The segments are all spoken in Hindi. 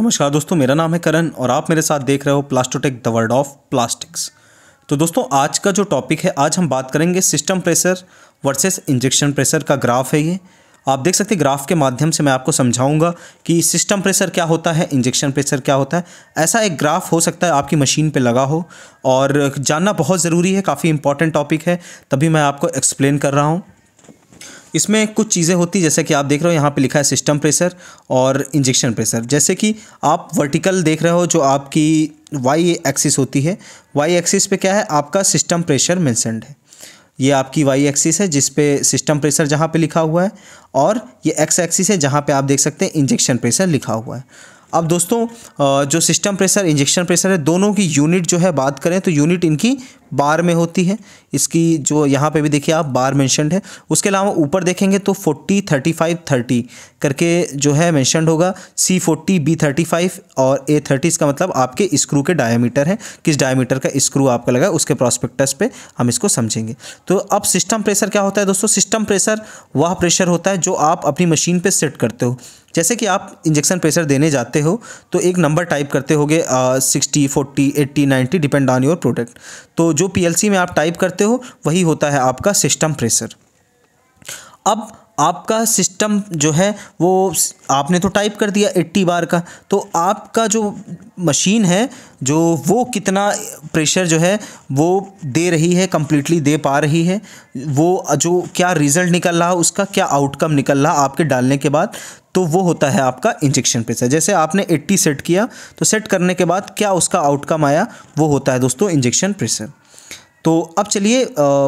नमस्कार दोस्तों मेरा नाम है करण और आप मेरे साथ देख रहे हो Plastotech the world of plastics तो दोस्तों आज का जो टॉपिक है आज हम बात करेंगे system pressure versus injection pressure का ग्राफ है ये आप देख सकते हैं ग्राफ के माध्यम से मैं आपको समझाऊंगा कि सिस्टम प्रेशर क्या होता है इंजेक्शन प्रेशर क्या होता है ऐसा एक ग्राफ हो सकता है आपकी मशीन पे लगा हो और जानना बहुत ज़रूरी है काफ़ी इंपॉर्टेंट टॉपिक है तभी मैं आपको एक्सप्लेन कर रहा हूँ इसमें कुछ चीज़ें होती जैसे कि आप देख रहे हो यहाँ पे लिखा है सिस्टम प्रेशर और इंजेक्शन प्रेशर जैसे कि आप वर्टिकल देख रहे हो जो आपकी वाई एक्सिस होती है वाई एक्सिस पे क्या है आपका सिस्टम प्रेशर मैंसनड है ये आपकी वाई एक्सिस है जिस पे सिस्टम प्रेशर जहाँ पे लिखा हुआ है और ये एक्स एक्सिस है जहाँ पे आप देख सकते हैं इंजेक्शन प्रेशर लिखा हुआ है अब दोस्तों जो सिस्टम प्रेशर इंजेक्शन प्रेशर है दोनों की यूनिट जो है बात करें तो यूनिट इनकी बार में होती है इसकी जो यहाँ पे भी देखिए आप बार मैंशनड है उसके अलावा ऊपर देखेंगे तो 40, 35, 30 करके जो है मैंशनड होगा C forty B thirty five और ए थर्टी इसका मतलब आपके स्क्रू के डायमीटर हैं किस डायमीटर का स्क्रू आपका लगा उसके प्रॉस्पेक्टस पे हम इसको समझेंगे तो अब सिस्टम प्रेशर क्या होता है दोस्तों सिस्टम प्रेशर वह प्रेशर होता है जो आप अपनी मशीन पर सेट करते हो जैसे कि आप इंजेक्शन प्रेशर देने जाते हो तो एक नंबर टाइप करते होगे sixty forty eighty ninety depend on your product तो जो पीएलसी में आप टाइप करते हो वही होता है आपका सिस्टम प्रेशर अब आपका सिस्टम जो है वो आपने तो टाइप कर दिया 80 बार का तो आपका जो मशीन है जो वो कितना प्रेशर जो है वो दे रही है कम्प्लीटली दे पा रही है वो जो क्या रिज़ल्ट निकल रहा है उसका क्या आउटकम निकल रहा आपके डालने के बाद तो वो होता है आपका इंजेक्शन प्रेशर जैसे आपने 80 सेट किया तो सेट करने के बाद क्या उसका आउटकम आया वो होता है दोस्तों इंजेक्शन प्रेशर तो अब चलिए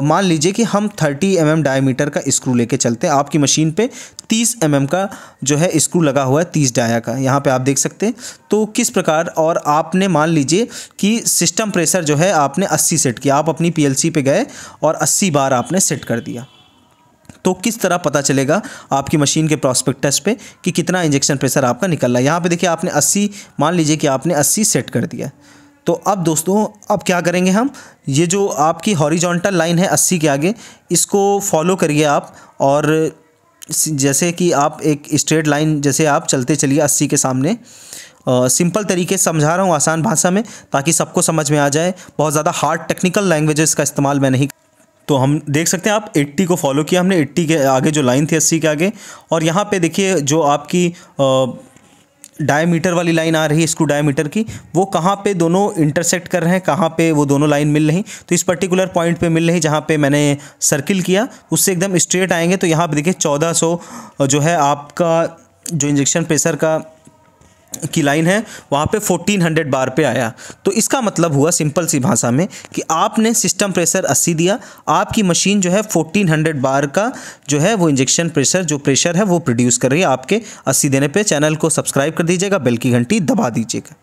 मान लीजिए कि हम 30 एम mm डायमीटर का स्क्रू लेके चलते हैं आपकी मशीन पे 30 एम mm का जो है स्क्रू लगा हुआ है 30 डाया का यहाँ पे आप देख सकते हैं तो किस प्रकार और आपने मान लीजिए कि सिस्टम प्रेशर जो है आपने 80 सेट किया आप अपनी पीएलसी पे गए और 80 बार आपने सेट कर दिया तो किस तरह पता चलेगा आपकी मशीन के प्रॉस्पेक्टस पे कि कितना इंजेक्शन प्रेशर आपका निकल रहा है यहाँ पर देखिए आपने अस्सी मान लीजिए कि आपने अस्सी सेट कर दिया तो अब दोस्तों अब क्या करेंगे हम ये जो आपकी हॉरिजॉन्टल लाइन है अस्सी के आगे इसको फॉलो करिए आप और जैसे कि आप एक स्ट्रेट लाइन जैसे आप चलते चलिए अस्सी के सामने सिंपल तरीके से समझा रहा हूँ आसान भाषा में ताकि सबको समझ में आ जाए बहुत ज़्यादा हार्ड टेक्निकल लैंग्वेजेस का इस्तेमाल मैं नहीं तो हम देख सकते हैं आप 80 को फॉलो किया हमने 80 के आगे जो लाइन थी 80 के आगे और यहाँ पे देखिए जो आपकी आ, डायमीटर वाली लाइन आ रही है स्क्रू डायमीटर की वो कहाँ पे दोनों इंटरसेक्ट कर रहे हैं कहाँ पे वो दोनों लाइन मिल रही तो इस पर्टिकुलर पॉइंट पे मिल रही जहाँ पे मैंने सर्किल किया उससे एकदम स्ट्रेट आएंगे तो यहाँ पे देखिए चौदह जो है आपका जो इंजेक्शन प्रेशर का की लाइन है वहाँ पे 1400 बार पे आया तो इसका मतलब हुआ सिंपल सी भाषा में कि आपने सिस्टम प्रेशर 80 दिया आपकी मशीन जो है 1400 बार का जो है वो इंजेक्शन प्रेशर जो प्रेशर है वो प्रोड्यूस कर रही है आपके 80 देने पे चैनल को सब्सक्राइब कर दीजिएगा बेल की घंटी दबा दीजिएगा